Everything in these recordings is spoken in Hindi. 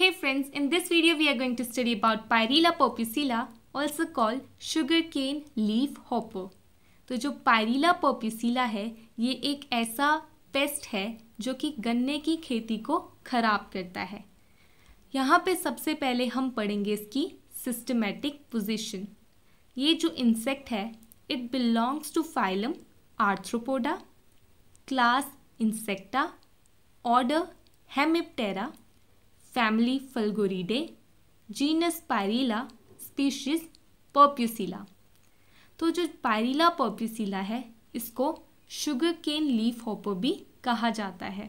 Hey friends, in this video we are going to study about Pyrila popicilla also called sugarcane leaf hopper. तो जो पायरीला पोपिसिला है ये एक ऐसा pest है जो कि गन्ने की खेती को खराब करता है यहाँ पे सबसे पहले हम पढ़ेंगे इसकी systematic position. ये जो insect है it belongs to phylum Arthropoda, class Insecta, order Hemiptera. Family Fulgoridae genus Pyrilla species perpusilla तो जो पायरीला पॉप्यूसीला है इसको शुगर केन लीफ होपो भी कहा जाता है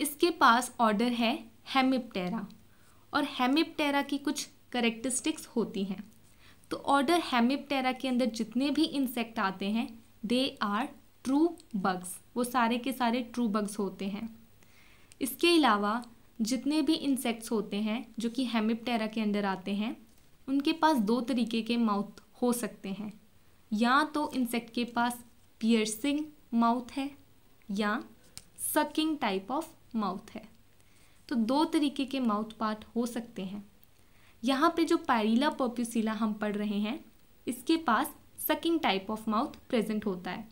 इसके पास ऑर्डर है हेमिप्टेरा और हेमिप्टेरा की कुछ करेक्टरिस्टिक्स होती हैं तो ऑर्डर हेमिप्टेरा के अंदर जितने भी इंसेक्ट आते हैं दे आर ट्रू बग्स वो सारे के सारे ट्रू बग्स होते हैं इसके अलावा जितने भी इंसेक्ट्स होते हैं जो कि हेमिपटेरा के अंडर आते हैं उनके पास दो तरीके के माउथ हो सकते हैं या तो इंसेक्ट के पास पियर्सिंग माउथ है या सकिंग टाइप ऑफ माउथ है तो दो तरीके के माउथ पार्ट हो सकते हैं यहाँ पे जो पैरीला पोप्यूसीला हम पढ़ रहे हैं इसके पास sucking type of mouth present होता है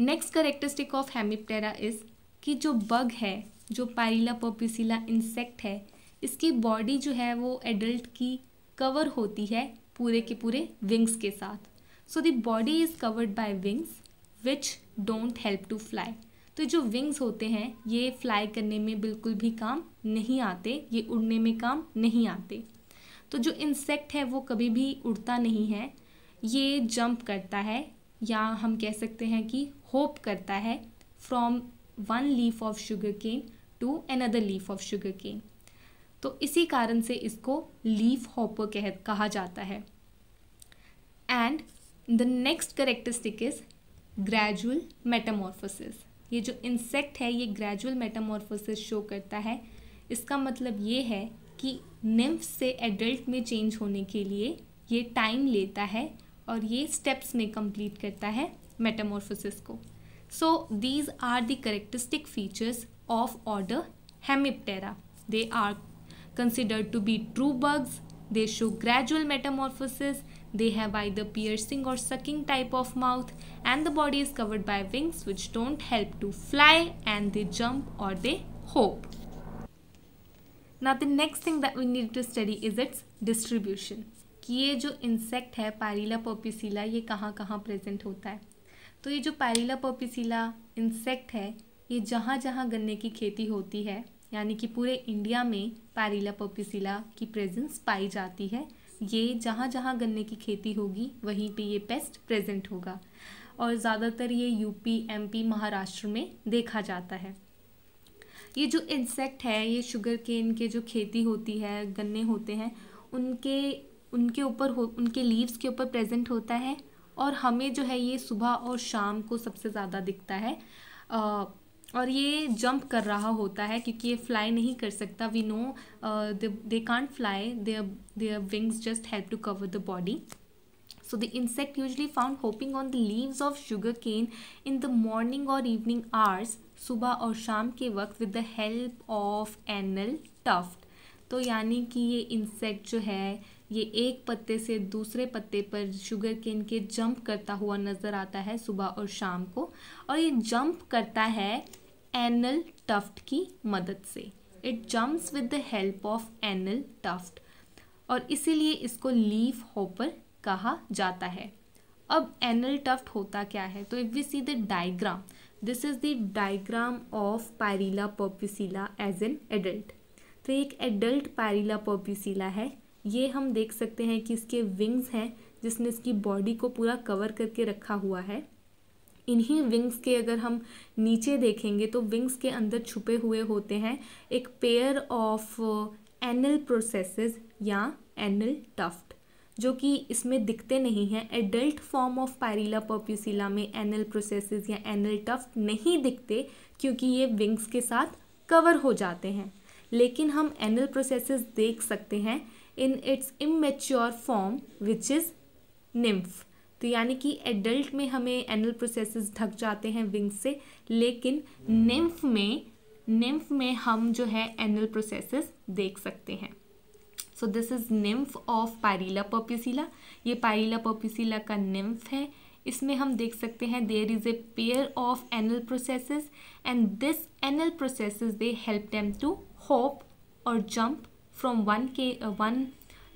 next characteristic of Hemiptera is कि जो बग है जो पायरिला पोपिसिला इंसेक्ट है इसकी बॉडी जो है वो एडल्ट की कवर होती है पूरे के पूरे विंग्स के साथ so the body is covered by wings which don't help to fly तो जो विंग्स होते हैं ये फ्लाई करने में बिल्कुल भी काम नहीं आते ये उड़ने में काम नहीं आते तो जो इंसेक्ट है वो कभी भी उड़ता नहीं है ये जंप करता है या हम कह सकते हैं कि होप करता है from one leaf of sugarcane to another leaf of sugarcane तो इसी कारण से इसको लीफ हॉपर कह कहा जाता है and the next characteristic is gradual metamorphosis ये जो इंसेक्ट है ये ग्रेजुअल मेटामॉर्फोसिस शो करता है इसका मतलब ये है कि निम्फ से एडल्ट में चेंज होने के लिए ये टाइम लेता है और ये स्टेप्स में कंप्लीट करता है मेटामॉर्फोसिस को So these are the characteristic features of order Hemiptera. They are considered to be true bugs. They show gradual metamorphosis. They have either piercing or sucking type of mouth and the body is covered by wings which don't help to fly and they jump or they hop. Now the next thing that we need to study is its distribution. कि ये जो इंसेक्ट है पारीला ये कहाँ कहाँ प्रेजेंट होता है तो ये जो पैरिला पर्पिसिला इंसेक्ट है ये जहाँ जहाँ गन्ने की खेती होती है यानी कि पूरे इंडिया में पैरिला पर्पिसिला की प्रेजेंस पाई जाती है ये जहाँ जहाँ गन्ने की खेती होगी वहीं पे ये पेस्ट प्रेजेंट होगा और ज़्यादातर ये यूपी एमपी महाराष्ट्र में देखा जाता है ये जो इंसेक्ट है ये शुगर केन के जो खेती होती है गन्ने होते हैं उनके उनके ऊपर हो उनके लीव्स के ऊपर प्रेजेंट होता है और हमें जो है ये सुबह और शाम को सबसे ज़्यादा दिखता है और ये जंप कर रहा होता है क्योंकि ये फ्लाई नहीं कर सकता we know they can't fly they their wings just help to cover the body so the insect usually found hopping on the leaves of sugarcane in the morning और इवनिंग आवर्स सुबह और शाम के वक्त with the help of anal tuft तो यानी कि ये इंसेक्ट जो है ये एक पत्ते से दूसरे पत्ते पर शुगर केन के जंप करता हुआ नज़र आता है सुबह और शाम को और ये जंप करता है एनल टफ्ट की मदद से it jumps with the help of anal tuft और इसीलिए इसको लीफ होपर कहा जाता है अब एनल टफ्ट होता क्या है तो if we see the diagram this is the diagram of Pyrilla perpusilla as an adult तो एक एडल्ट पायरीला पर्पिसिला है ये हम देख सकते हैं कि इसके विंग्स हैं जिसने इसकी बॉडी को पूरा कवर करके रखा हुआ है इन्हीं विंग्स के अगर हम नीचे देखेंगे तो विंग्स के अंदर छुपे हुए होते हैं एक पेयर ऑफ एनल प्रोसेसेस या एनल टफ्ट जो कि इसमें दिखते नहीं हैं adult form of Pyrilla perpusilla में एनल प्रोसेसेस या एनल टफ्ट नहीं दिखते क्योंकि ये विंग्स के साथ कवर हो जाते हैं लेकिन हम एनल प्रोसेसेस देख सकते हैं in its immature form which is nymph तो यानी कि एडल्ट में हमें एनल प्रोसेस ढक जाते हैं विंग्स से लेकिन निम्फ में निम्फ में हम जो है एनल प्रोसेस देख सकते हैं so this is nymph of Pyrilla perpusilla ये पायरीला पर्प्यूसिला का निम्फ है इसमें हम देख सकते हैं there is a pair of anal processes and this anal processes they help them to hop और जंप फ्रॉम वन के one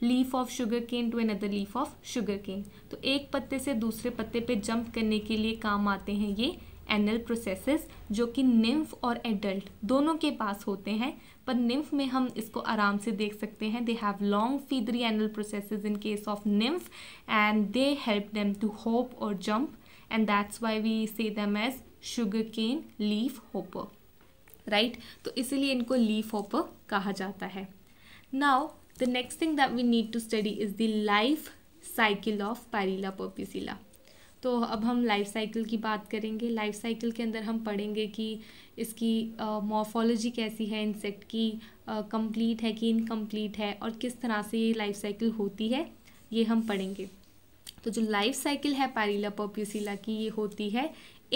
leaf of sugarcane to another leaf of sugarcane तो एक पत्ते से दूसरे पत्ते पे जंप करने के लिए काम आते हैं ये एनल प्रोसेसेस जो कि निम्फ और एडल्ट दोनों के पास होते हैं पर निम्फ में हम इसको आराम से देख सकते हैं they have long feathery anal processes in case of nymph and they help them to hop और jump and that's why we say them as sugarcane leafhopper right तो इसीलिए इनको लीफ होपर कहा जाता है Now, the next thing that we need to study is the life cycle of Parilla purpicilla. तो अब हम लाइफ साइकिल की बात करेंगे लाइफ साइकिल के अंदर हम पढ़ेंगे कि इसकी मॉर्फोलॉजी uh, कैसी है इंसेक्ट की कंप्लीट uh, है कि इनकम्प्लीट है और किस तरह से ये लाइफ साइकिल होती है ये हम पढ़ेंगे तो जो लाइफ साइकिल है पारीला पोप्यूसीला की ये होती है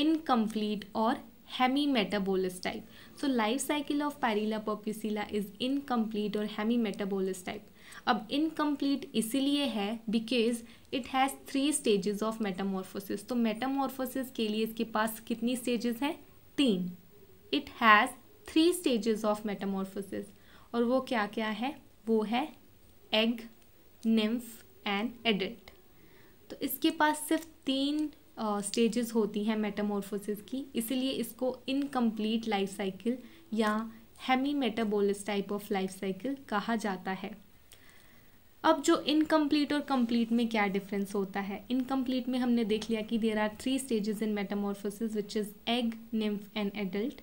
इनकम्प्लीट और metabolous type so life cycle of Pyrilla Pyrila is incomplete और हेमी मेटाबोलिस टाइप अब इनकम्प्लीट इसीलिए है because it has three stages of metamorphosis तो मेटामॉर्फोसिस के लिए इसके पास कितनी स्टेजेस हैं तीन it has three stages of metamorphosis और वो क्या क्या है वो है एग निम्फ एंड एडल्ट तो इसके पास सिर्फ तीन स्टेजेस uh, होती हैं मेटामोरफोसिस की इसीलिए इसको इनकम्प्लीट लाइफ साइकिल या hemimetabolous type of life cycle कहा जाता है अब जो इनकम्प्लीट और कम्प्लीट में क्या डिफरेंस होता है इनकम्प्लीट में हमने देख लिया कि there are three stages in metamorphosis which is egg nymph and adult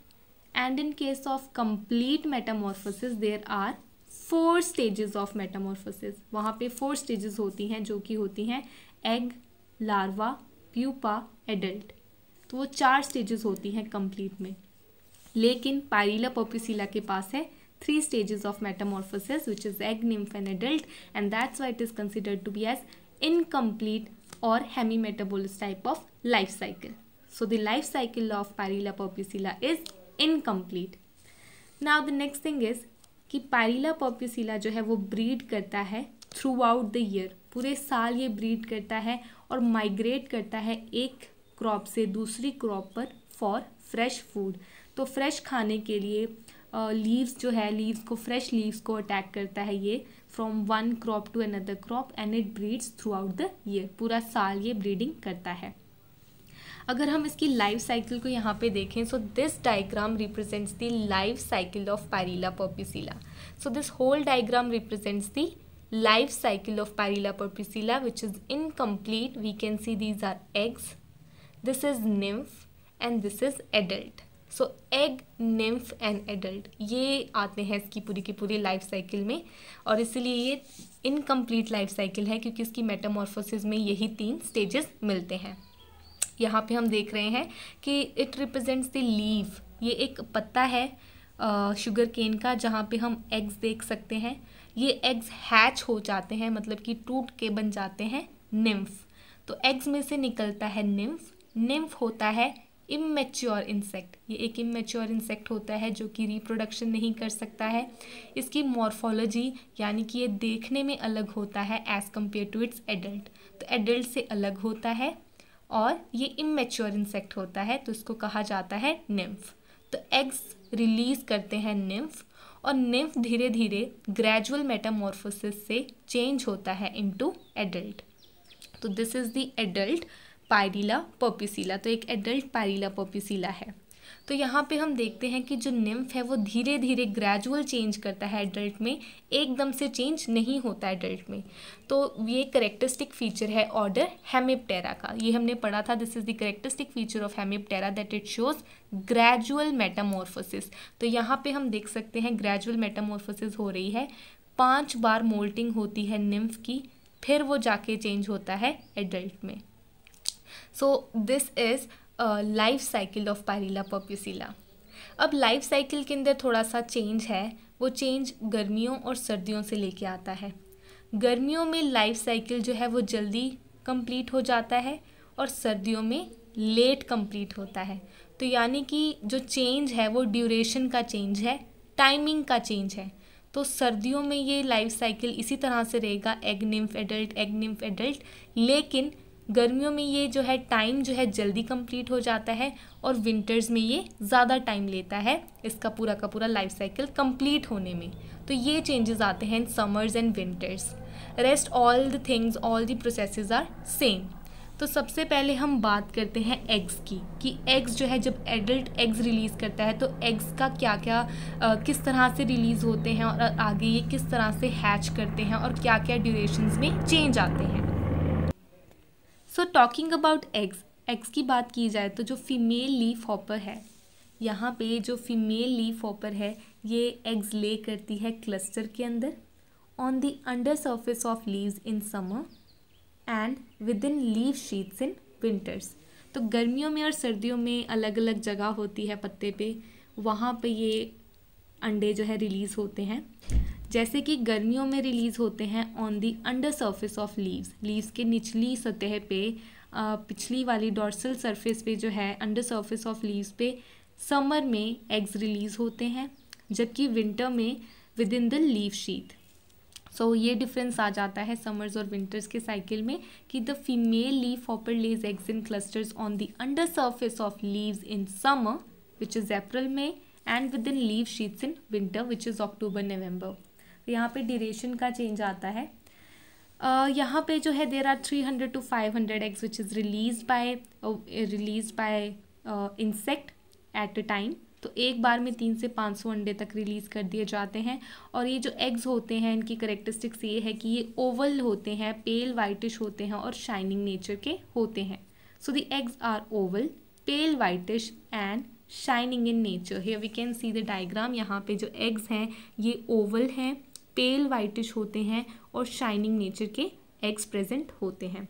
and in case of complete metamorphosis there are four stages of metamorphosis वहाँ पे फोर स्टेजेस होती हैं जो कि होती हैं एग लार्वा प्यूपा एडल्ट तो वो चार स्टेजेस होती हैं कंप्लीट में लेकिन पायरीला पोपिसीला के पास है three stages of metamorphosis which is egg nymph and adult and that's why it is considered to be as incomplete और hemimetabolous type of life cycle so the life cycle of Pyrilla perpusilla is incomplete now the next thing is कि पायरीला पोपिसीला जो है वो ब्रीड करता है थ्रू आउट द ईयर पूरे साल ये ब्रीड करता है और माइग्रेट करता है एक क्रॉप से दूसरी क्रॉप पर फॉर फ्रेश फूड तो फ्रेश खाने के लिए लीव्स जो है लीव्स को फ्रेश लीव्स को अटैक करता है ये from one crop to another crop and it breeds throughout the year पूरा साल ये ब्रीडिंग करता है अगर हम इसकी लाइफ साइकिल को यहाँ पे देखें so this diagram represents the life cycle of Pyrilla perpusilla so this whole diagram represents the life cycle of Pyrila purpursilla which is incomplete. We can see these are eggs. This is nymph and this is adult. So egg nymph and adult ये आते हैं इसकी पूरी की पूरी लाइफ साइकिल में और इसलिए ये इनकम्प्लीट लाइफ साइकिल है क्योंकि इसकी मेटामॉर्फोसिस में यही तीन स्टेजेस मिलते हैं यहाँ पे हम देख रहे हैं कि इट रिप्रेजेंट्स द लीव ये एक पत्ता है शुगर केन का जहाँ पे हम एग्स देख सकते हैं ये एग्स हैच हो जाते हैं मतलब कि टूट के बन जाते हैं निम्फ तो एग्स में से निकलता है निम्फ निम्फ होता है इमेच्योर इंसेक्ट ये एक इमेच्योर इंसेक्ट होता है जो कि रिप्रोडक्शन नहीं कर सकता है इसकी मॉर्फोलॉजी यानी कि ये देखने में अलग होता है as compare to its adult तो एडल्ट से अलग होता है और ये इमेच्योर इंसेक्ट होता है तो इसको कहा जाता है निम्फ तो एग्स रिलीज़ करते हैं निम्फ और निम्फ धीरे धीरे ग्रेजुअल मेटामोर्फोसिस से चेंज होता है इनटू एडल्ट तो this is the adult Pyrilla perpusilla तो एक एडल्ट पायरिला पर्पिसिला है तो यहाँ पे हम देखते हैं कि जो निम्फ है वो धीरे धीरे ग्रेजुअल चेंज करता है एडल्ट में एकदम से चेंज नहीं होता एडल्ट में तो ये करेक्टरिस्टिक फीचर है ऑर्डर हेमिपटेरा का ये हमने पढ़ा था this is the characteristic feature of Hemiptera that it shows gradual metamorphosis तो यहाँ पे हम देख सकते हैं ग्रेजुअल मेटामोर्फोसिस हो रही है पांच बार मोल्टिंग होती है निम्फ की फिर वो जाके चेंज होता है एडल्ट में so this is life cycle of Pyrilla perpusilla अब लाइफ साइकिल के अंदर थोड़ा सा चेंज है वो चेंज गर्मियों और सर्दियों से लेके आता है गर्मियों में लाइफ साइकिल जो है वो जल्दी कंप्लीट हो जाता है और सर्दियों में लेट कंप्लीट होता है तो यानी कि जो चेंज है वो ड्यूरेशन का चेंज है टाइमिंग का चेंज है तो सर्दियों में ये लाइफ साइकिल इसी तरह से रहेगा egg nymph adult egg nymph adult लेकिन गर्मियों में ये जो है टाइम जो है जल्दी कंप्लीट हो जाता है और विंटर्स में ये ज़्यादा टाइम लेता है इसका पूरा का पूरा लाइफ साइकिल कंप्लीट होने में तो ये चेंजेस आते हैं in summers and winters rest all the things all the processes are same तो सबसे पहले हम बात करते हैं एग्स की कि एग्स जो है जब एडल्ट एग्स रिलीज़ करता है तो एग्स का क्या क्या आ, किस तरह से रिलीज़ होते हैं और आगे ये किस तरह से हैच करते हैं और क्या क्या ड्यूरेशंस में चेंज आते हैं so talking about eggs eggs की बात की जाए तो जो फीमेल लीफ हॉपर है यहाँ पे जो फीमेल लीफ हॉपर है ये एग्स ले करती है क्लस्टर के अंदर on the under surface of leaves in summer and within leaf sheaths in winters तो गर्मियों में और सर्दियों में अलग अलग जगह होती है पत्ते पे वहाँ पे ये अंडे जो है रिलीज़ होते हैं जैसे कि गर्मियों में रिलीज़ होते हैं on the under surface of leaves leaves के निचली सतह पे पिछली वाली डॉर्सल सरफेस पे जो है अंडर सर्फेस ऑफ लीव्स पे समर में एग्स रिलीज़ होते हैं जबकि विंटर में विद इन द लीव शीत सो so, ये डिफरेंस आ जाता है समर्स और विंटर्स के साइकिल में कि the female leaf hopper lays eggs in clusters on the under surface of leaves in summer which is April में and within leaf sheaths in winter which is October November तो यहाँ पे ड्यूरेशन का चेंज आता है uh, यहाँ पे जो है there are three hundred to five hundred eggs which is release by release by insect at a time तो एक बार में तीन से पाँच सौ अंडे तक रिलीज़ कर दिए जाते हैं और ये जो एग्स होते हैं इनकी करेक्टरिस्टिक्स ये है कि ये ओवल होते हैं पेल वाइटिश होते हैं और शाइनिंग नेचर के होते हैं so the eggs are oval pale whitish and shining in nature here we can see the diagram यहाँ पे जो एग्स हैं ये ओवल हैं पेल वाइटिश होते हैं और शाइनिंग नेचर के एग्स प्रेजेंट होते हैं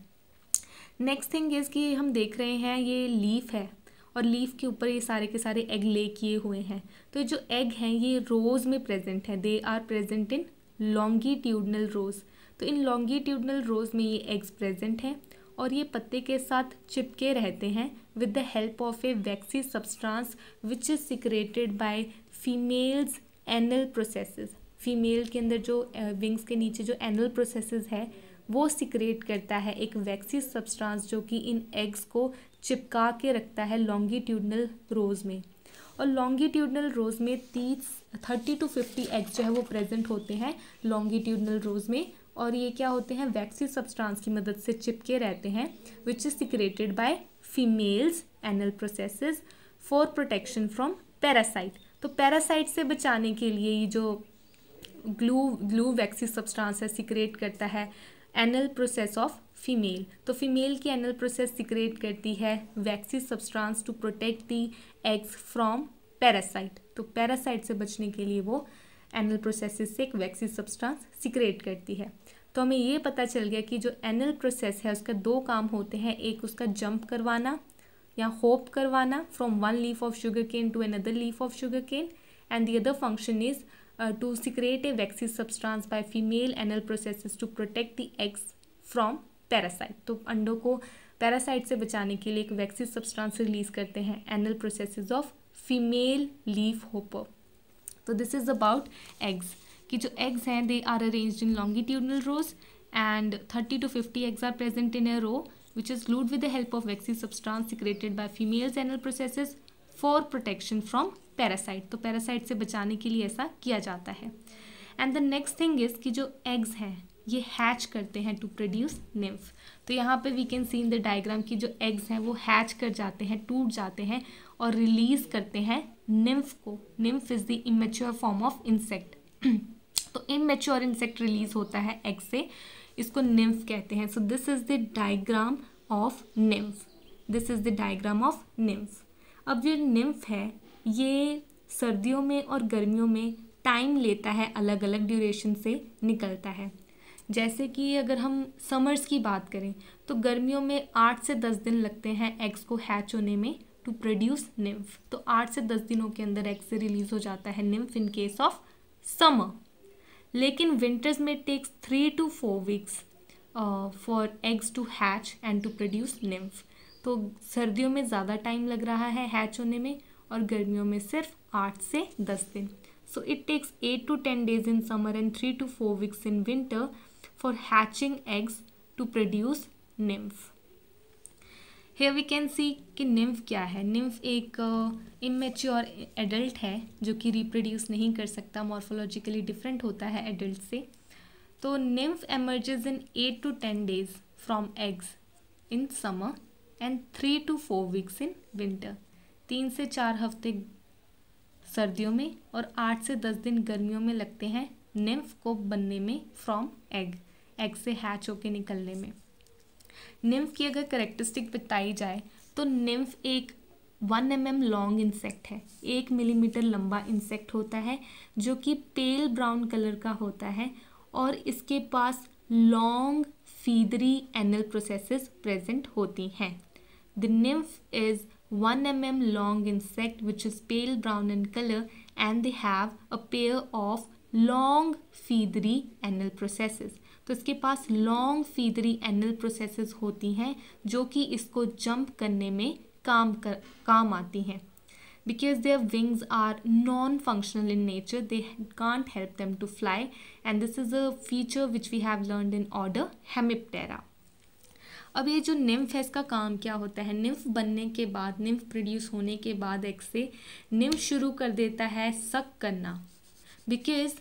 नेक्स्ट थिंग इज़ कि हम देख रहे हैं ये लीफ है और लीफ के ऊपर ये सारे के सारे एग ले किए हुए हैं तो जो एग हैं ये रोज़ में प्रेजेंट हैं दे आर प्रेजेंट इन लॉन्गीट्यूडनल रोज़ तो इन लॉन्गीट्यूडनल रोज़ में ये एग्स प्रेजेंट हैं और ये पत्ते के साथ चिपके रहते हैं with the help of a waxy substance which is secreted by females anal processes female के अंदर जो विंग्स के नीचे जो एनल प्रोसेसेस है वो सिक्रेट करता है एक वैक्सी सब्सटेंस जो कि इन एग्स को चिपका के रखता है लॉन्गिट्यूडनल रोज़ में और लॉन्गिट्यूडनल रोज़ में तीस थर्टी टू फिफ्टी एग्स जो है वो प्रेजेंट होते हैं लॉन्गिट्यूडनल रोज़ में और ये क्या होते हैं वैक्सी सब्सटेंस की मदद से चिपके रहते हैं which is secreted by females anal processes for protection from parasite तो पैरासाइट से बचाने के लिए ये जो ग्लू ग्लू वैक्सी सब्सटेंस है सिक्रेट करता है एनल प्रोसेस ऑफ फीमेल तो फीमेल की एनल प्रोसेस सिक्रेट करती है waxy substance to protect the eggs from parasite तो पैरासाइट से बचने के लिए वो एनल प्रोसेस से एक वैक्सी सब्सटेंस सिक्रेट करती है तो हमें ये पता चल गया कि जो एनल प्रोसेस है उसका दो काम होते हैं एक उसका जंप करवाना या होप करवाना from one leaf of sugarcane to another leaf of sugarcane and the other function is to secret a vaccine substance by female anal process to protect the eggs from parasite तो अंडों को पैरासाइट से बचाने के लिए एक वैक्सीन सब्सटेंस रिलीज करते हैं anal process of female leaf hopper तो दिस इज़ अबाउट एग्स कि जो एग्स हैं they are arrange in longitudinal rows and thirty to fifty eggs are present in a row which is glued with the help of waxy substance secreted by females anal processes for protection from parasite तो पैरासाइट से बचाने के लिए ऐसा किया जाता है and the next thing is कि जो एग्स हैं ये हैच करते हैं टू प्रोड्यूस निम्फ तो यहाँ पे we can see in the diagram कि जो एग्स हैं वो हैच कर जाते हैं टूट जाते हैं और रिलीज़ करते हैं निम्फ को nymph is the immature form of insect तो इमेच्योर इंसेक्ट रिलीज होता है एग से इसको निम्फ कहते हैं so this is the diagram of nymph this is the diagram of nymph अब जो निम्फ है ये सर्दियों में और गर्मियों में टाइम लेता है अलग अलग ड्यूरेशन से निकलता है जैसे कि अगर हम समर्स की बात करें तो गर्मियों में आठ से दस दिन लगते हैं एग्स को हैच होने में टू प्रोड्यूस निम्फ तो आठ से दस दिनों के अंदर एग से रिलीज हो जाता है nymph in case of summer लेकिन विंटर्स में takes three to four weeks for eggs to hatch and to produce nymph तो सर्दियों में ज़्यादा टाइम लग रहा है हैच होने में और गर्मियों में सिर्फ आठ से दस दिन so it takes eight to ten days in summer and three to four weeks in winter for hatching eggs to produce nymph here we can see कि निम्फ क्या है निम्फ एक इमेच्योर uh, एडल्ट है जो कि रिप्रोड्यूस नहीं कर सकता मॉर्फोलॉजिकली डिफरेंट होता है एडल्ट से तो nymph emerges in eight to ten days from eggs in summer and three to four weeks in winter तीन से चार हफ्ते सर्दियों में और आठ से दस दिन गर्मियों में लगते हैं निम्फ को बनने में फ्रॉम एग एग से हैच होके निकलने में निम्फ की अगर करेक्टरिस्टिक बताई जाए तो निम्फ एक one M M long insect है एक मिलीमीटर लंबा इंसेक्ट होता है जो कि पेल ब्राउन कलर का होता है और इसके पास long feathery anal processes present होती हैं the nymph is one M M long insect which is pale brown in colour and they have a pair of long feathery anal processes तो इसके पास लॉन्ग फीदरी एनल प्रोसेस होती हैं जो कि इसको जंप करने में काम कर काम आती हैं because their wings are non functional in nature they can't help them to fly and this is a feature which we have learn in order Hemiptera अब ये जो निम्फ है इसका काम क्या होता है निम्फ बनने के बाद निम्फ प्रोड्यूस होने के बाद एक से निम्फ शुरू कर देता है सक करना because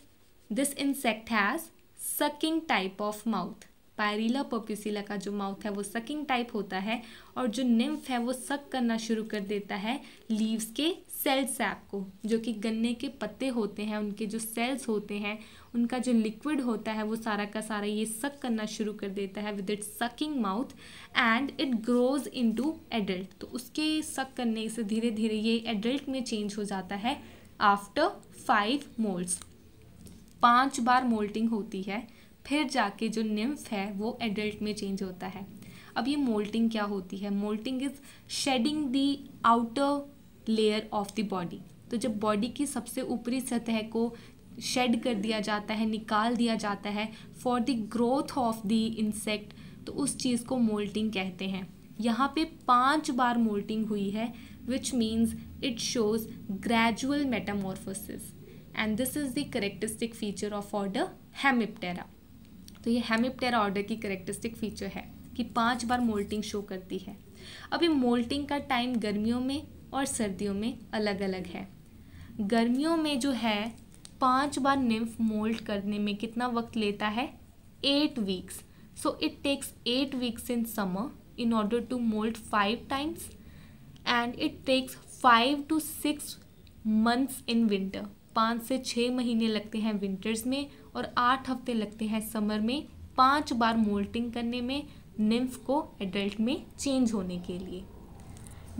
this insect has sucking type of mouth Pyrilla perpusilla का जो माउथ है वो सकिंग टाइप होता है और जो निम्फ है वो सक करना शुरू कर देता है लीव्स के सेल सैप को जो कि गन्ने के पत्ते होते हैं उनके जो सेल्स होते हैं उनका जो लिक्विड होता है वो सारा का सारा ये सक करना शुरू कर देता है with it sucking mouth and it grows in to adult तो उसके सक करने से धीरे धीरे ये एडल्ट में चेंज हो जाता है आफ्टर फाइव मोल्ड्स पाँच बार मोल्टिंग होती है फिर जाके जो निम्फ है वो एडल्ट में चेंज होता है अब ये मोल्टिंग क्या होती है moulting is shedding the outer layer of the body तो जब बॉडी की सबसे ऊपरी सतह को शेड कर दिया जाता है निकाल दिया जाता है for the growth of the insect तो उस चीज़ को मोल्टिंग कहते हैं यहाँ पे पांच बार मोल्टिंग हुई है which means it shows gradual metamorphosis and this is the characteristic feature of order Hemiptera तो ये हेमिप्टेरा ऑर्डर की करेक्टरिस्टिक फीचर है कि पांच बार मोल्टिंग शो करती है अभी मोल्टिंग का टाइम गर्मियों में और सर्दियों में अलग अलग है गर्मियों में जो है पांच बार निम्फ मोल्ट करने में कितना वक्त लेता है eight weeks so it takes eight weeks in summer in order to moult five times and it takes five to six months in winter पाँच से छः महीने लगते हैं विंटर्स में और आठ हफ्ते लगते हैं समर में पाँच बार मोल्टिंग करने में निम्फ को एडल्ट में चेंज होने के लिए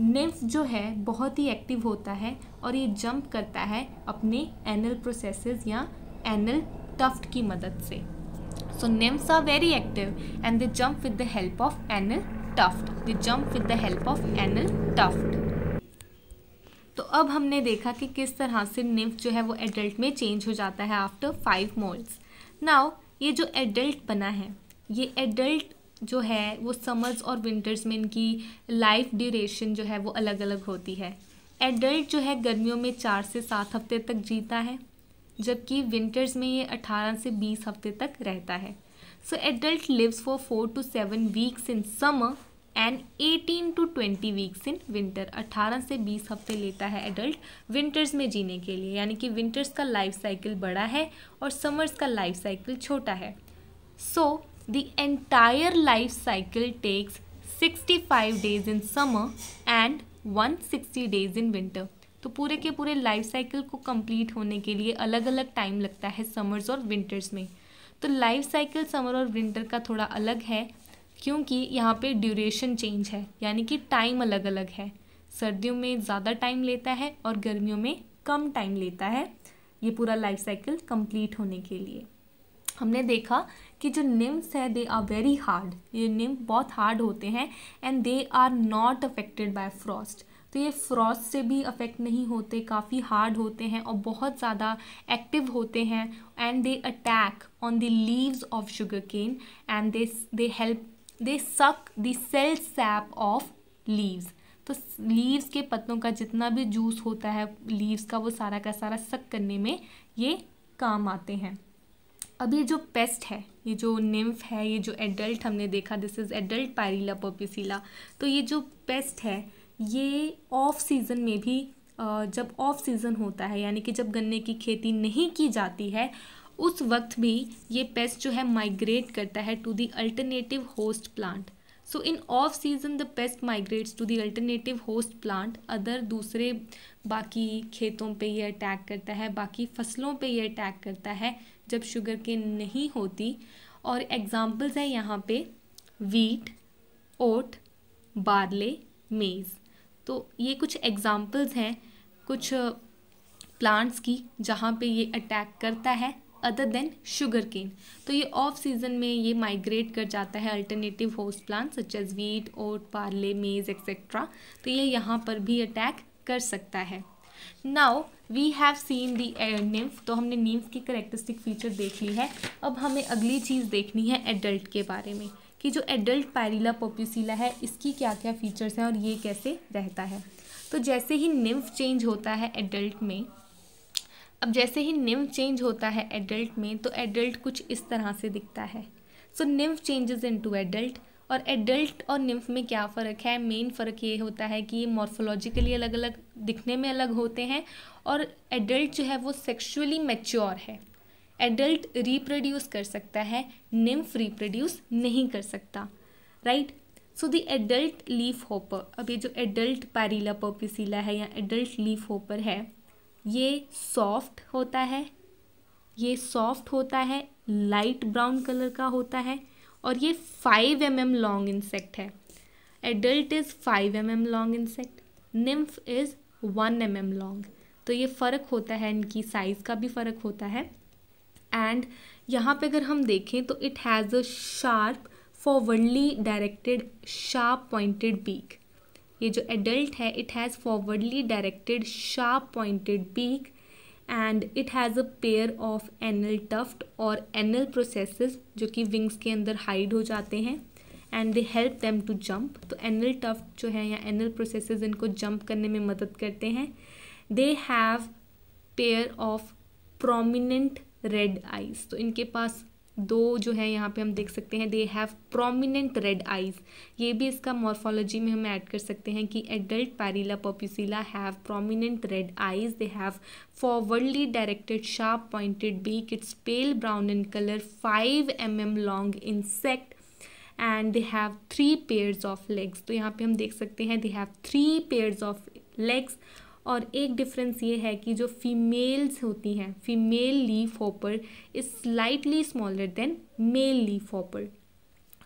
निम्फ जो है बहुत ही एक्टिव होता है और ये जंप करता है अपने एनल प्रोसेसेस या एनल टफ्ट की मदद से so nymphs are very active and they jump with the help of anal tuft they jump with the help of anal tuft तो अब हमने देखा कि किस तरह से निम्फ जो है वो एडल्ट में चेंज हो जाता है आफ्टर फाइव मोल्स नाउ ये जो एडल्ट बना है ये एडल्ट जो है वो समर्स और विंटर्स में इनकी लाइफ ड्यूरेशन जो है वो अलग अलग होती है एडल्ट जो है गर्मियों में चार से सात हफ्ते तक जीता है जबकि विंटर्स में ये अठारह से बीस हफ्ते तक रहता है so adult lives for four to seven weeks in summer and 18 to 20 weeks in winter 18 से 20 हफ्ते लेता है एडल्ट विंटर्स में जीने के लिए यानी कि विंटर्स का लाइफ साइकिल बड़ा है और समर्स का लाइफ साइकिल छोटा है so the entire life cycle takes 65 days in summer and 160 days in winter तो पूरे के पूरे लाइफ साइकिल को कंप्लीट होने के लिए अलग अलग टाइम लगता है समर्स और विंटर्स में तो लाइफ साइकिल समर और विंटर का थोड़ा अलग है क्योंकि यहाँ पे ड्यूरेशन चेंज है यानी कि टाइम अलग अलग है सर्दियों में ज़्यादा टाइम लेता है और गर्मियों में कम टाइम लेता है ये पूरा लाइफ साइकिल कंप्लीट होने के लिए हमने देखा कि जो निम्स है दे आर वेरी हार्ड ये निम बहुत हार्ड होते हैं and they are not affected by frost तो ये फ्रॉस्ट से भी अफेक्ट नहीं होते काफ़ी हार्ड होते हैं और बहुत ज़्यादा एक्टिव होते हैं and they attack on the leaves of sugarcane and they they help they suck the cell sap of leaves तो लीव्स के पत्तों का जितना भी जूस होता है लीव्स का वो सारा का सारा सक करने में ये काम आते हैं अब ये जो पेस्ट है ये जो निम्फ है ये जो एडल्ट हमने देखा this is adult Pyrilla perpusilla तो ये जो पेस्ट है ये ऑफ सीज़न में भी जब ऑफ सीज़न होता है यानी कि जब गन्ने की खेती नहीं की जाती है उस वक्त भी ये पेस्ट जो है माइग्रेट करता है to the alternative host plant so in off season the pest migrates to the alternative host plant other दूसरे बाकी खेतों पे ये अटैक करता है बाकी फसलों पे ये अटैक करता है जब शुगर के नहीं होती और एग्जाम्पल्स हैं यहाँ पे वीट ओट बारले मेज़ तो ये कुछ एग्ज़ाम्पल्स हैं कुछ प्लांट्स uh, की जहाँ पे ये अटैक करता है अदर देन शुगर केन तो ये ऑफ सीजन में ये माइग्रेट कर जाता है alternative host plant such as wheat oat barley maize etcetera तो ये यहाँ पर भी अटैक कर सकता है now we have seen the nymph तो हमने नीम्स की करेक्टरिस्टिक फीचर देख ली है अब हमें अगली चीज़ देखनी है एडल्ट के बारे में कि जो एडल्ट पैरिला पोप्यूसीला है इसकी क्या क्या फीचर्स हैं और ये कैसे रहता है तो जैसे ही निम्फ चेंज होता है एडल्ट में अब जैसे ही निम्फ चेंज होता है एडल्ट में तो एडल्ट कुछ इस तरह से दिखता है so nymph changes in to adult और एडल्ट और निम्फ में क्या फ़र्क है मेन फ़र्क ये होता है कि ये मॉर्फोलॉजिकली अलग अलग दिखने में अलग होते हैं और एडल्ट जो है वो सेक्शुअली मैच्योर है एडल्ट रिप्रोड्यूस कर सकता है निम्फ रिप्रोड्यूस नहीं कर सकता right so the adult leaf hopper अब ये जो एडल्ट पैरिला पर्पिसिला है या एडल्ट लीफ होपर है ये सॉफ्ट होता है ये सॉफ्ट होता है लाइट ब्राउन कलर का होता है और ये five M M long insect है adult is five M M long insect nymph is one M M long तो ये फ़र्क होता है इनकी साइज़ का भी फ़र्क होता है एंड यहाँ पे अगर हम देखें तो it has a sharp forwardly directed sharp pointed beak ये जो एडल्ट है it has forwardly directed sharp pointed beak and it has a pair of anal tuft और एनल प्रोसेसेस जो कि विंग्स के अंदर हाइड हो जाते हैं and they help them to jump तो एनल टफ्ट जो है या एनल प्रोसेसेस इनको जंप करने में मदद करते हैं they have pair of prominent red eyes तो इनके पास दो जो है यहाँ पे हम देख सकते हैं they have prominent red eyes ये भी इसका मॉर्फोलॉजी में हम ऐड कर सकते हैं कि adult Pyrilla perpusilla have prominent red eyes they have forwardly directed sharp pointed beak it's pale brown in colour five M M long insect and they have three pairs of legs तो यहाँ पे हम देख सकते हैं they have three pairs of legs और एक डिफरेंस ये है कि जो फीमेल्स होती हैं female leaf hopper is slightly smaller than male leaf hopper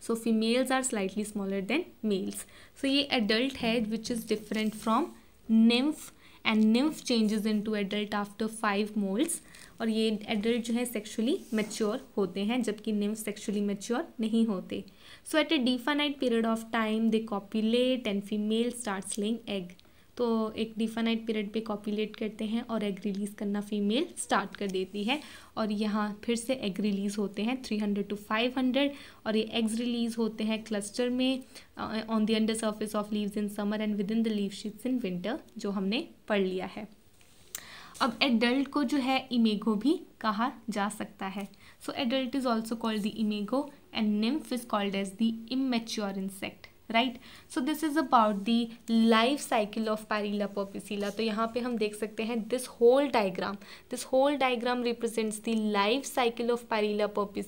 so females are slightly smaller than males so ये एडल्ट है which is different from nymph and nymph changes in to adult after five moults और ये एडल्ट जो है सेक्शुअली मेच्योर होते हैं जबकि निम्फ सेक्शुअली मेच्योर नहीं होते so at a definite period of time they copulate and female start sling egg तो एक डिफाइनाइट पीरियड पे कॉपुलेट करते हैं और एग रिलीज़ करना फीमेल स्टार्ट कर देती है और यहाँ फिर से एग रिलीज़ होते हैं three hundred to five hundred और ये एग्स रिलीज़ होते हैं क्लस्टर में on the under surface of leaves in summer and within the leaf sheaths in winter जो हमने पढ़ लिया है अब एडल्ट को जो है इमेगो भी कहा जा सकता है so adult is also called the imago and nymph is called as the immature insect right so this is about the life cycle of Pyrilla perpusilla तो यहाँ पे हम देख सकते हैं this whole diagram this whole diagram represents the life cycle of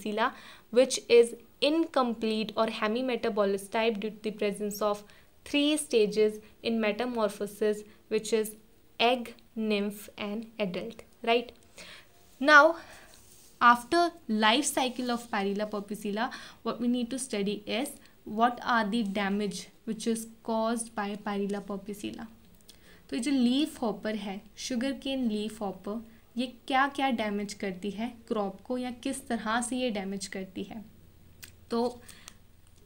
which is incomplete or hemimetabolous type due to the presence of three stages in metamorphosis which is egg nymph and adult right now after life cycle of parila purpicilla what we need to study is what are the damage which is cause by Pyrilla perpusilla तो ये जो लीफ हॉपर है शुगर केन लीफ हॉपर ये क्या क्या डैमेज करती है क्रॉप को या किस तरह से ये डैमेज करती है तो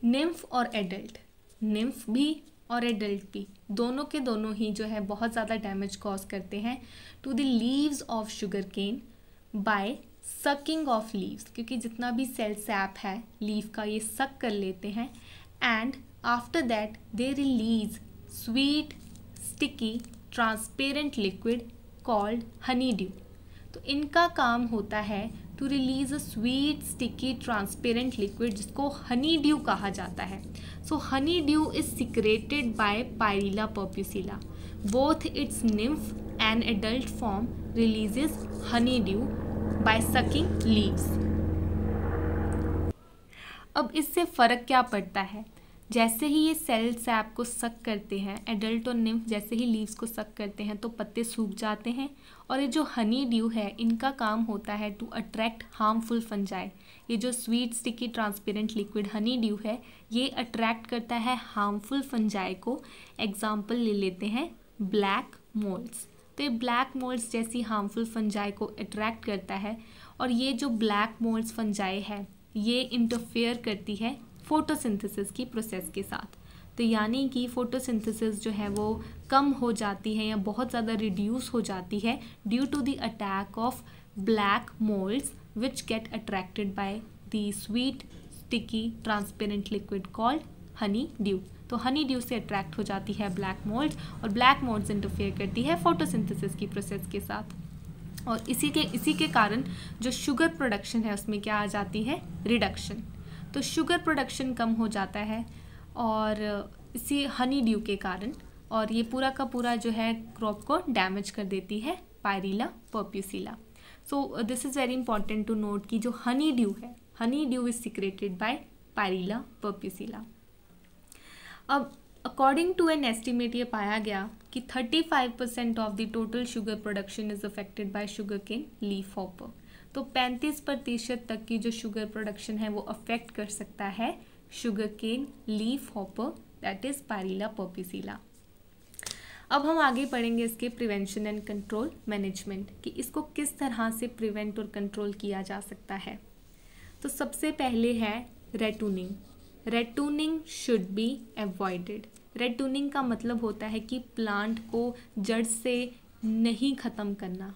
निम्फ और एडल्ट निम्फ भी और एडल्ट भी दोनों के दोनों ही जो है बहुत ज़्यादा डैमेज कॉज करते हैं to the leaves of sugarcane by sucking of leaves क्योंकि जितना भी सेल सैप है लीफ का ये सक कर लेते हैं and after that they release sweet sticky transparent liquid called honeydew तो इनका काम होता है to release a sweet sticky transparent liquid जिसको हनी ड्यू कहा जाता है so honeydew is secreted by Pyrilla perpusilla both its nymph and adult form releases honeydew by sucking leaves अब इससे फ़र्क क्या पड़ता है जैसे ही ये सेल्स ऐप को सक करते हैं एडल्ट और निम्फ जैसे ही लीव्स को सक करते हैं तो पत्ते सूख जाते हैं और ये जो हनी ड्यू है इनका काम होता है टू अट्रैक्ट हार्मफुल फंजाई ये जो sweet sticky transparent liquid honeydew है ये अट्रैक्ट करता है हार्मफुल फंजाई को एग्जाम्पल ले लेते हैं ब्लैक मोल्ड्स तो ये ब्लैक मोल्ड्स जैसी हार्मफुल फंजाई को अट्रैक्ट करता है और ये जो ब्लैक मोल्ड्स फंजाई है ये इंटरफेयर करती है फोटोसिंथेसिस की प्रोसेस के साथ तो यानी कि फोटोसिंथेसिस जो है वो कम हो जाती है या बहुत ज़्यादा रिड्यूस हो जाती है due to the attack of black moulds which get attracted by the sweet sticky transparent liquid called honeydew तो हनी ड्यू से अट्रैक्ट हो जाती है ब्लैक मोल्ड्स और ब्लैक मोल्ड्स इंटरफेयर करती है फोटोसिंथेसिस की प्रोसेस के साथ और इसी के इसी के कारण जो शुगर प्रोडक्शन है उसमें क्या आ जाती है रिडक्शन तो शुगर प्रोडक्शन कम हो जाता है और इसी हनी ड्यू के कारण और ये पूरा का पूरा जो है क्रॉप को डैमेज कर देती है Pyrilla perpusilla so this is very important to note कि जो हनी ड्यू है honeydew is secreted by Pyrilla perpusilla अब अकॉर्डिंग टू एन एस्टिमेट ये पाया गया कि 35 percent of the total sugar production is affected by sugarcane leaf hopper तो 35 प्रतिशत तक की जो शुगर प्रोडक्शन है वो अफेक्ट कर सकता है sugarcane leaf hopper that is Pyrilla perpusilla अब हम आगे पढ़ेंगे इसके प्रिवेंशन एंड कंट्रोल मैनेजमेंट कि इसको किस तरह से प्रिवेंट और कंट्रोल किया जा सकता है तो सबसे पहले है ratooning ratooning should be avoided ratooning का मतलब होता है कि प्लांट को जड़ से नहीं ख़त्म करना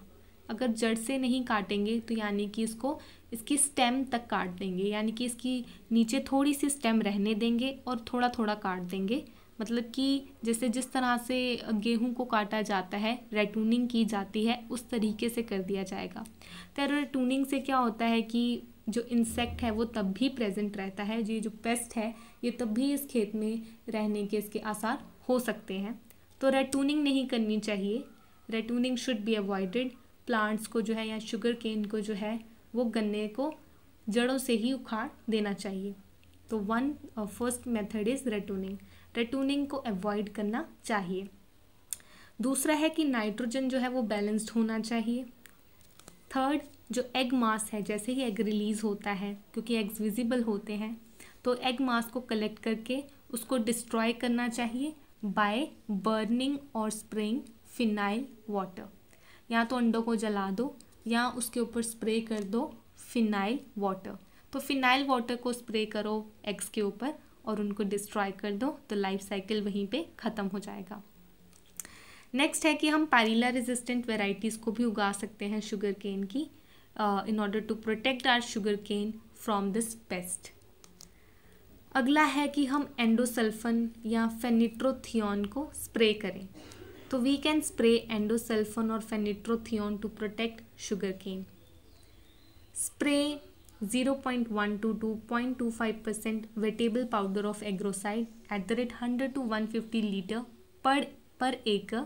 अगर जड़ से नहीं काटेंगे तो यानी कि इसको इसकी स्टेम तक काट देंगे यानी कि इसकी नीचे थोड़ी सी स्टेम रहने देंगे और थोड़ा थोड़ा काट देंगे मतलब कि जैसे जिस तरह से गेहूं को काटा जाता है रेटूनिंग की जाती है उस तरीके से कर दिया जाएगा तो रेटूनिंग से क्या होता है कि जो इंसेक्ट है वो तब भी प्रेजेंट रहता है ये जो पेस्ट है ये तब भी इस खेत में रहने के इसके आसार हो सकते हैं तो रेटूनिंग नहीं करनी चाहिए ratooning should be avoided plants को जो है या शुगर केन को जो है वो गन्ने को जड़ों से ही उखाड़ देना चाहिए तो one first method is ratooning ratooning को अवॉइड करना चाहिए दूसरा है कि नाइट्रोजन जो है वो बैलेंस्ड होना चाहिए थर्ड जो एग मास है जैसे ही एग रिलीज़ होता है क्योंकि एग्स विजिबल होते हैं तो एग मास को कलेक्ट करके उसको डिस्ट्रॉय करना चाहिए बाय बर्निंग और स्प्रेइंग फिनाइल वाटर या तो अंडों को जला दो या उसके ऊपर स्प्रे कर दो फिनाइल वाटर तो फिनाइल वाटर को स्प्रे करो एग्स के ऊपर और उनको डिस्ट्रॉय कर दो तो लाइफ साइकिल वहीं पे ख़त्म हो जाएगा नेक्स्ट है कि हम पैरीला रेजिस्टेंट वेराइटीज़ को भी उगा सकते हैं शुगर केन की in order to protect our sugarcane from this pest अगला है कि हम एंडोसल्फन या फेनिट्रोथियन को स्प्रे करें तो वी कैन स्प्रे एंडोसल्फन और fenitrothion to protect sugarcane spray 0.1 to 2.25 percent wettable powder of agrocide at the rate hundred to 150 litre per per acre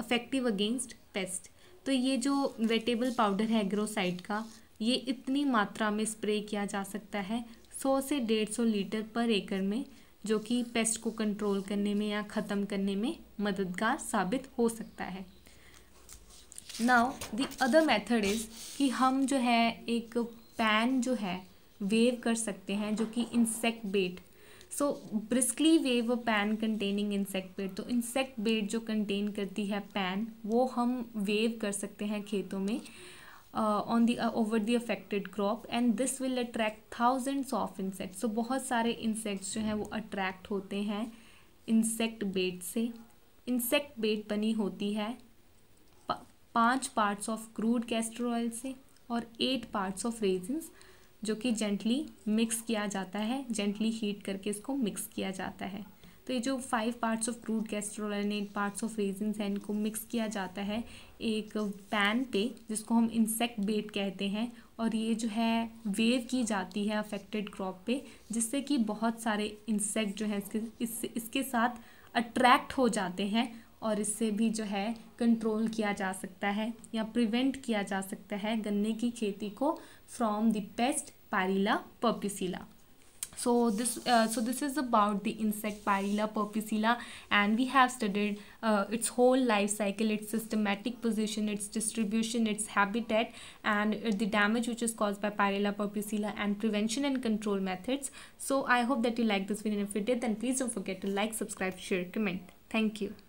effective against paste तो ये जो वेटेबल पाउडर है एग्रोसाइड का ये इतनी मात्रा में स्प्रे किया जा सकता है सौ से डेढ़ सौ लीटर पर एकड़ में जो कि पेस्ट को कंट्रोल करने में या ख़त्म करने में मददगार साबित हो सकता है now the other method is कि हम जो है एक पैन जो है वेव कर सकते हैं जो कि insect bait so briskly wave a pan containing insect bait तो इंसेक्ट बेड जो कंटेन करती है पैन वो हम वेव कर सकते हैं खेतों में on the over the affected crop and this will attract thousands of insects so बहुत सारे इंसेक्ट्स जो हैं वो अट्रैक्ट होते हैं इंसेक्ट बेड से इंसेक्ट बेड बनी होती है पांच parts of crude castor oil से और एट पार्ट्स ऑफ रेजिन्स जो कि जेंटली मिक्स किया जाता है जेंटली हीट करके इसको मिक्स किया जाता है तो ये जो five parts of crude Castrol and eight parts of resins हैं इनको मिक्स किया जाता है एक पैन पे जिसको हम इंसेक्ट बेट कहते हैं और ये जो है वेव की जाती है अफेक्टेड क्रॉप पे जिससे कि बहुत सारे इंसेक्ट जो हैं इसके इस, इसके साथ अट्रैक्ट हो जाते हैं और इससे भी जो है कंट्रोल किया जा सकता है या प्रिवेंट किया जा सकता है गन्ने की खेती को from the pest Pyrilla perpusilla so this so this is about the insect Pyrilla perpusilla and we have studied its whole life cycle its systematic position its distribution its habitat and the damage which is cause by Pyrilla perpusilla and prevention and control methods so I hope that you like this video in fit date and please डोट forget to like subscribe share comment thank you